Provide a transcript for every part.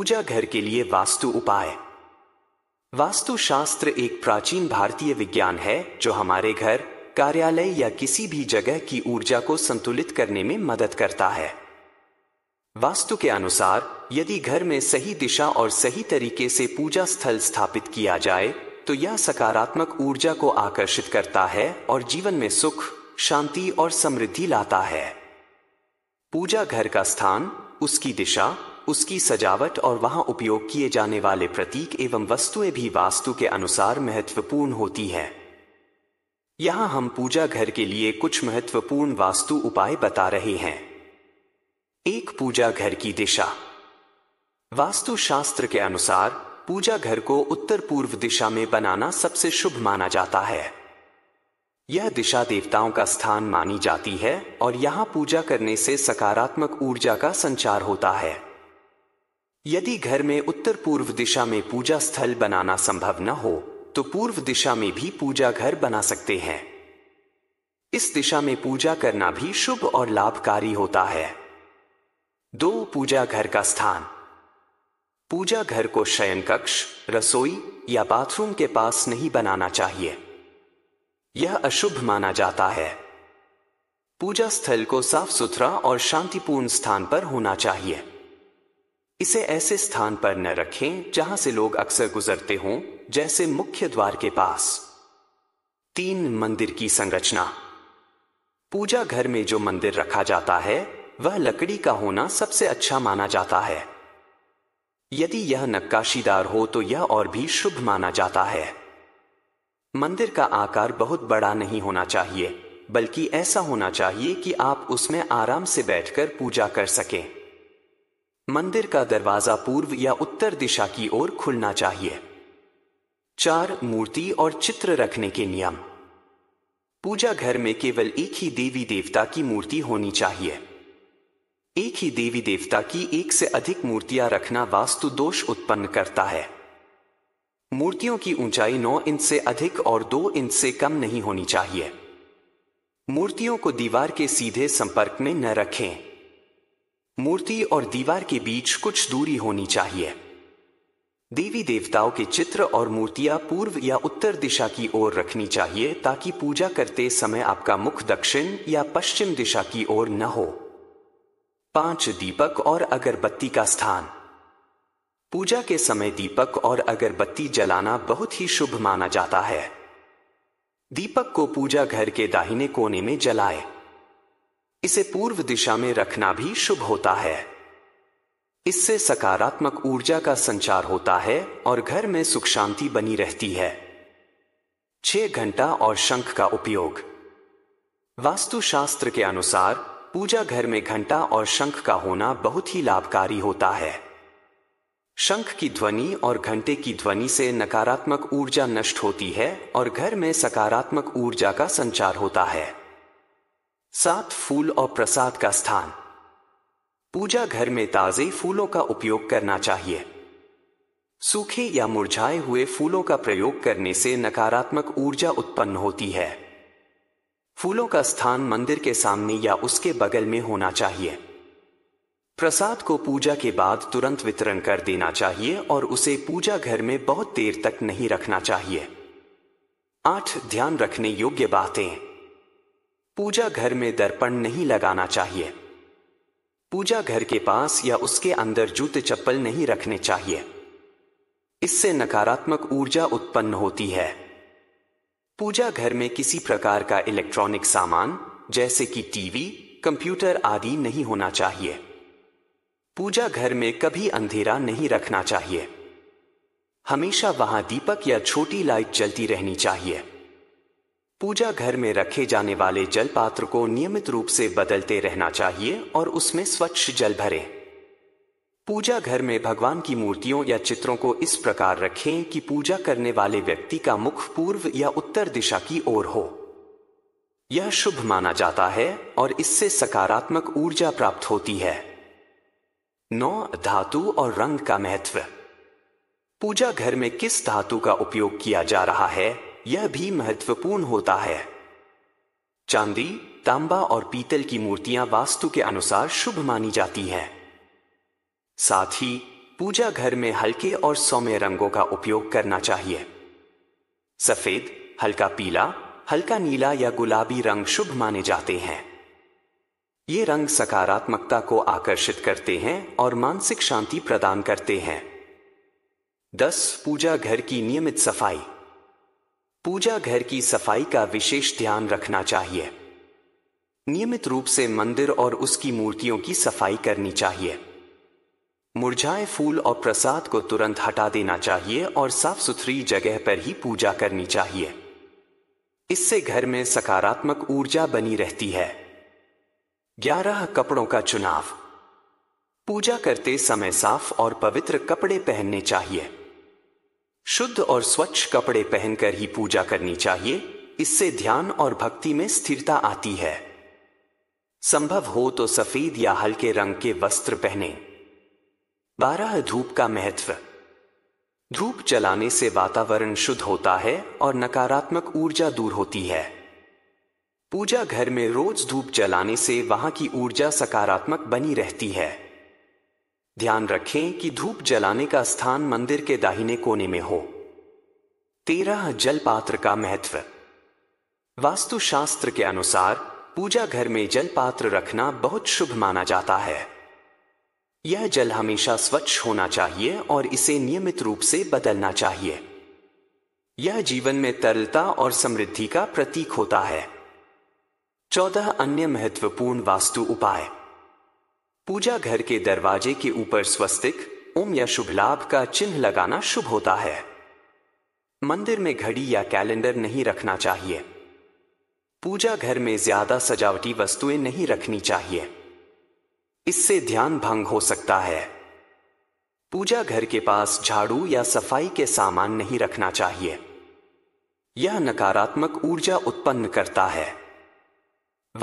पूजा घर के लिए वास्तु उपाय वास्तुशास्त्र एक प्राचीन भारतीय विज्ञान है जो हमारे घर कार्यालय या किसी भी जगह की ऊर्जा को संतुलित करने में मदद करता है वास्तु के अनुसार यदि घर में सही दिशा और सही तरीके से पूजा स्थल स्थापित किया जाए तो यह सकारात्मक ऊर्जा को आकर्षित करता है और जीवन में सुख शांति और समृद्धि लाता है पूजा घर का स्थान उसकी दिशा उसकी सजावट और वहां उपयोग किए जाने वाले प्रतीक एवं वस्तुएं भी वास्तु के अनुसार महत्वपूर्ण होती है यहां हम पूजा घर के लिए कुछ महत्वपूर्ण वास्तु उपाय बता रहे हैं एक पूजा घर की दिशा वास्तु शास्त्र के अनुसार पूजा घर को उत्तर पूर्व दिशा में बनाना सबसे शुभ माना जाता है यह दिशा देवताओं का स्थान मानी जाती है और यहां पूजा करने से सकारात्मक ऊर्जा का संचार होता है यदि घर में उत्तर पूर्व दिशा में पूजा स्थल बनाना संभव न हो तो पूर्व दिशा में भी पूजा घर बना सकते हैं इस दिशा में पूजा करना भी शुभ और लाभकारी होता है दो पूजा घर का स्थान पूजा घर को शयन कक्ष रसोई या बाथरूम के पास नहीं बनाना चाहिए यह अशुभ माना जाता है पूजा स्थल को साफ सुथरा और शांतिपूर्ण स्थान पर होना चाहिए इसे ऐसे स्थान पर न रखें जहां से लोग अक्सर गुजरते हों जैसे मुख्य द्वार के पास तीन मंदिर की संरचना पूजा घर में जो मंदिर रखा जाता है वह लकड़ी का होना सबसे अच्छा माना जाता है यदि यह नक्काशीदार हो तो यह और भी शुभ माना जाता है मंदिर का आकार बहुत बड़ा नहीं होना चाहिए बल्कि ऐसा होना चाहिए कि आप उसमें आराम से बैठकर पूजा कर सकें मंदिर का दरवाजा पूर्व या उत्तर दिशा की ओर खुलना चाहिए चार मूर्ति और चित्र रखने के नियम पूजा घर में केवल एक ही देवी देवता की मूर्ति होनी चाहिए एक ही देवी देवता की एक से अधिक मूर्तियां रखना वास्तु दोष उत्पन्न करता है मूर्तियों की ऊंचाई 9 इंच से अधिक और 2 इंच से कम नहीं होनी चाहिए मूर्तियों को दीवार के सीधे संपर्क में न रखें मूर्ति और दीवार के बीच कुछ दूरी होनी चाहिए देवी देवताओं के चित्र और मूर्तियां पूर्व या उत्तर दिशा की ओर रखनी चाहिए ताकि पूजा करते समय आपका मुख दक्षिण या पश्चिम दिशा की ओर न हो पांच दीपक और अगरबत्ती का स्थान पूजा के समय दीपक और अगरबत्ती जलाना बहुत ही शुभ माना जाता है दीपक को पूजा घर के दाहिने कोने में जलाएं। इसे पूर्व दिशा में रखना भी शुभ होता है इससे सकारात्मक ऊर्जा का संचार होता है और घर में सुख शांति बनी रहती है छह घंटा और शंख का उपयोग वास्तुशास्त्र के अनुसार पूजा घर में घंटा और शंख का होना बहुत ही लाभकारी होता है शंख की ध्वनि और घंटे की ध्वनि से नकारात्मक ऊर्जा नष्ट होती है और घर में सकारात्मक ऊर्जा का संचार होता है सात फूल और प्रसाद का स्थान पूजा घर में ताजे फूलों का उपयोग करना चाहिए सूखे या मुरझाए हुए फूलों का प्रयोग करने से नकारात्मक ऊर्जा उत्पन्न होती है फूलों का स्थान मंदिर के सामने या उसके बगल में होना चाहिए प्रसाद को पूजा के बाद तुरंत वितरण कर देना चाहिए और उसे पूजा घर में बहुत देर तक नहीं रखना चाहिए आठ ध्यान रखने योग्य बातें पूजा घर में दर्पण नहीं लगाना चाहिए पूजा घर के पास या उसके अंदर जूते चप्पल नहीं रखने चाहिए इससे नकारात्मक ऊर्जा उत्पन्न होती है पूजा घर में किसी प्रकार का इलेक्ट्रॉनिक सामान जैसे कि टीवी कंप्यूटर आदि नहीं होना चाहिए पूजा घर में कभी अंधेरा नहीं रखना चाहिए हमेशा वहां दीपक या छोटी लाइट जलती रहनी चाहिए पूजा घर में रखे जाने वाले जल पात्र को नियमित रूप से बदलते रहना चाहिए और उसमें स्वच्छ जल भरें पूजा घर में भगवान की मूर्तियों या चित्रों को इस प्रकार रखें कि पूजा करने वाले व्यक्ति का मुख पूर्व या उत्तर दिशा की ओर हो यह शुभ माना जाता है और इससे सकारात्मक ऊर्जा प्राप्त होती है नौ धातु और रंग का महत्व पूजा घर में किस धातु का उपयोग किया जा रहा है यह भी महत्वपूर्ण होता है चांदी तांबा और पीतल की मूर्तियां वास्तु के अनुसार शुभ मानी जाती हैं साथ ही पूजा घर में हल्के और सौम्य रंगों का उपयोग करना चाहिए सफेद हल्का पीला हल्का नीला या गुलाबी रंग शुभ माने जाते हैं ये रंग सकारात्मकता को आकर्षित करते हैं और मानसिक शांति प्रदान करते हैं दस पूजा घर की नियमित सफाई पूजा घर की सफाई का विशेष ध्यान रखना चाहिए नियमित रूप से मंदिर और उसकी मूर्तियों की सफाई करनी चाहिए मुरझाए फूल और प्रसाद को तुरंत हटा देना चाहिए और साफ सुथरी जगह पर ही पूजा करनी चाहिए इससे घर में सकारात्मक ऊर्जा बनी रहती है ग्यारह कपड़ों का चुनाव पूजा करते समय साफ और पवित्र कपड़े पहनने चाहिए शुद्ध और स्वच्छ कपड़े पहनकर ही पूजा करनी चाहिए इससे ध्यान और भक्ति में स्थिरता आती है संभव हो तो सफेद या हल्के रंग के वस्त्र पहने बारह धूप का महत्व धूप जलाने से वातावरण शुद्ध होता है और नकारात्मक ऊर्जा दूर होती है पूजा घर में रोज धूप जलाने से वहां की ऊर्जा सकारात्मक बनी रहती है ध्यान रखें कि धूप जलाने का स्थान मंदिर के दाहिने कोने में हो तेरह जलपात्र का महत्व वास्तुशास्त्र के अनुसार पूजा घर में जलपात्र रखना बहुत शुभ माना जाता है यह जल हमेशा स्वच्छ होना चाहिए और इसे नियमित रूप से बदलना चाहिए यह जीवन में तरलता और समृद्धि का प्रतीक होता है चौदह अन्य महत्वपूर्ण वास्तु उपाय पूजा घर के दरवाजे के ऊपर स्वस्तिक ओम या शुभ लाभ का चिन्ह लगाना शुभ होता है मंदिर में घड़ी या कैलेंडर नहीं रखना चाहिए पूजा घर में ज्यादा सजावटी वस्तुएं नहीं रखनी चाहिए इससे ध्यान भंग हो सकता है पूजा घर के पास झाड़ू या सफाई के सामान नहीं रखना चाहिए यह नकारात्मक ऊर्जा उत्पन्न करता है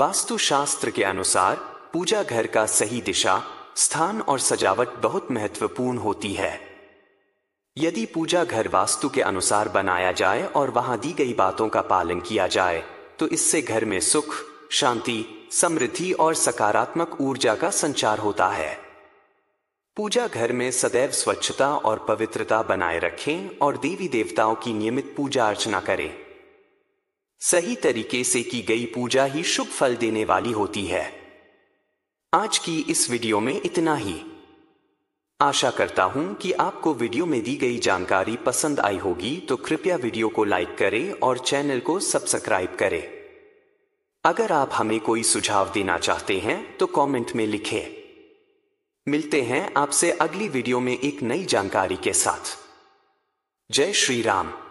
वास्तुशास्त्र के अनुसार पूजा घर का सही दिशा स्थान और सजावट बहुत महत्वपूर्ण होती है यदि पूजा घर वास्तु के अनुसार बनाया जाए और वहां दी गई बातों का पालन किया जाए तो इससे घर में सुख शांति समृद्धि और सकारात्मक ऊर्जा का संचार होता है पूजा घर में सदैव स्वच्छता और पवित्रता बनाए रखें और देवी देवताओं की नियमित पूजा अर्चना करें सही तरीके से की गई पूजा ही शुभ फल देने वाली होती है आज की इस वीडियो में इतना ही आशा करता हूं कि आपको वीडियो में दी गई जानकारी पसंद आई होगी तो कृपया वीडियो को लाइक करें और चैनल को सब्सक्राइब करें अगर आप हमें कोई सुझाव देना चाहते हैं तो कमेंट में लिखें मिलते हैं आपसे अगली वीडियो में एक नई जानकारी के साथ जय श्री राम